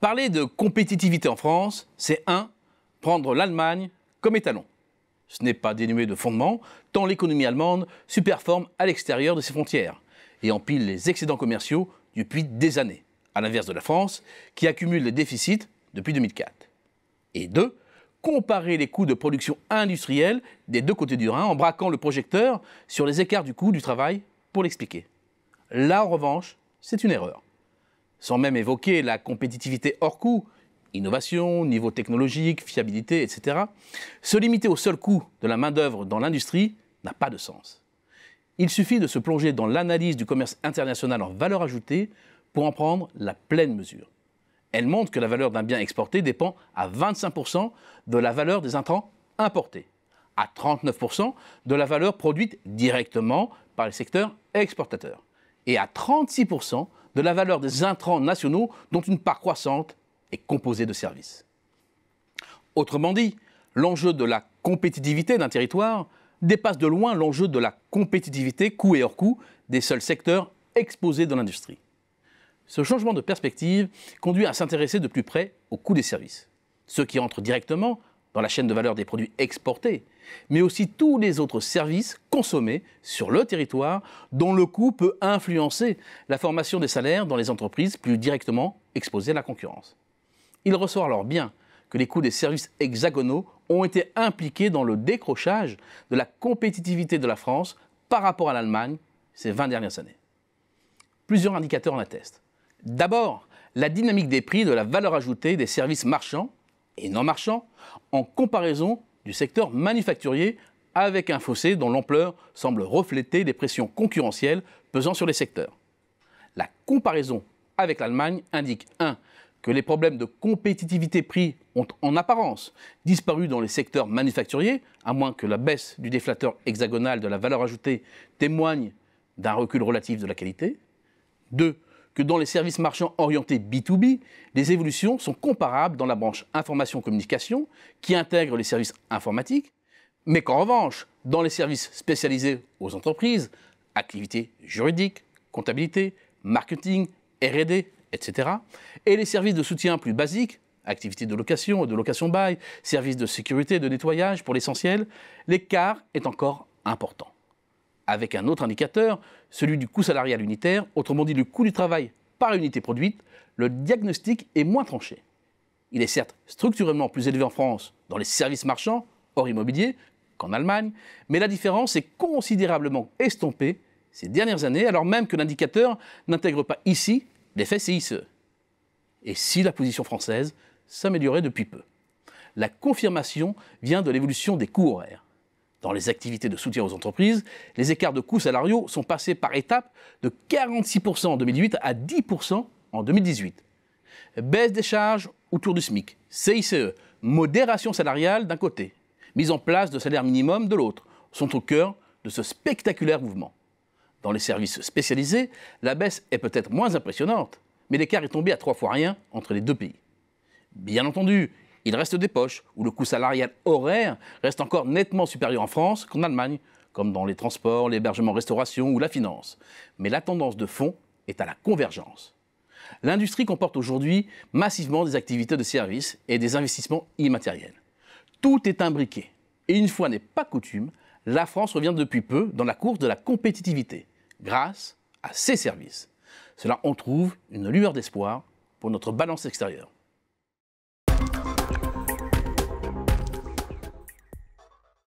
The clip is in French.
Parler de compétitivité en France, c'est 1. Prendre l'Allemagne comme étalon. Ce n'est pas dénué de fondement, tant l'économie allemande superforme à l'extérieur de ses frontières et empile les excédents commerciaux depuis des années, à l'inverse de la France, qui accumule les déficits depuis 2004. Et 2. Comparer les coûts de production industrielle des deux côtés du Rhin en braquant le projecteur sur les écarts du coût du travail pour l'expliquer. Là, en revanche, c'est une erreur sans même évoquer la compétitivité hors coût, innovation, niveau technologique, fiabilité, etc., se limiter au seul coût de la main-d'œuvre dans l'industrie n'a pas de sens. Il suffit de se plonger dans l'analyse du commerce international en valeur ajoutée pour en prendre la pleine mesure. Elle montre que la valeur d'un bien exporté dépend à 25% de la valeur des intrants importés, à 39% de la valeur produite directement par les secteurs exportateurs et à 36% de la valeur des intrants nationaux dont une part croissante est composée de services. Autrement dit, l'enjeu de la compétitivité d'un territoire dépasse de loin l'enjeu de la compétitivité coût et hors coût des seuls secteurs exposés dans l'industrie. Ce changement de perspective conduit à s'intéresser de plus près au coûts des services, ceux qui entrent directement dans la chaîne de valeur des produits exportés, mais aussi tous les autres services consommés sur le territoire dont le coût peut influencer la formation des salaires dans les entreprises plus directement exposées à la concurrence. Il ressort alors bien que les coûts des services hexagonaux ont été impliqués dans le décrochage de la compétitivité de la France par rapport à l'Allemagne ces 20 dernières années. Plusieurs indicateurs en attestent. D'abord, la dynamique des prix de la valeur ajoutée des services marchands et non marchands en comparaison du secteur manufacturier, avec un fossé dont l'ampleur semble refléter les pressions concurrentielles pesant sur les secteurs. La comparaison avec l'Allemagne indique 1. que les problèmes de compétitivité prix ont en apparence disparu dans les secteurs manufacturiers, à moins que la baisse du déflateur hexagonal de la valeur ajoutée témoigne d'un recul relatif de la qualité. 2 que dans les services marchands orientés B2B, les évolutions sont comparables dans la branche information-communication qui intègre les services informatiques, mais qu'en revanche, dans les services spécialisés aux entreprises, activités juridiques, comptabilité, marketing, RD, etc., et les services de soutien plus basiques, activités de location et de location-bail, services de sécurité et de nettoyage pour l'essentiel, l'écart est encore important avec un autre indicateur, celui du coût salarial unitaire, autrement dit le coût du travail par unité produite, le diagnostic est moins tranché. Il est certes structurellement plus élevé en France dans les services marchands, hors immobilier, qu'en Allemagne, mais la différence est considérablement estompée ces dernières années, alors même que l'indicateur n'intègre pas ici l'effet CICE. Et si la position française s'améliorait depuis peu La confirmation vient de l'évolution des coûts horaires. Dans les activités de soutien aux entreprises, les écarts de coûts salariaux sont passés par étapes de 46% en 2008 à 10% en 2018. Baisse des charges autour du SMIC, CICE, modération salariale d'un côté, mise en place de salaire minimum de l'autre, sont au cœur de ce spectaculaire mouvement. Dans les services spécialisés, la baisse est peut-être moins impressionnante, mais l'écart est tombé à trois fois rien entre les deux pays. Bien entendu, il reste des poches où le coût salarial horaire reste encore nettement supérieur en France qu'en Allemagne, comme dans les transports, l'hébergement-restauration ou la finance. Mais la tendance de fond est à la convergence. L'industrie comporte aujourd'hui massivement des activités de services et des investissements immatériels. Tout est imbriqué. Et une fois n'est pas coutume, la France revient depuis peu dans la course de la compétitivité, grâce à ses services. Cela en trouve une lueur d'espoir pour notre balance extérieure.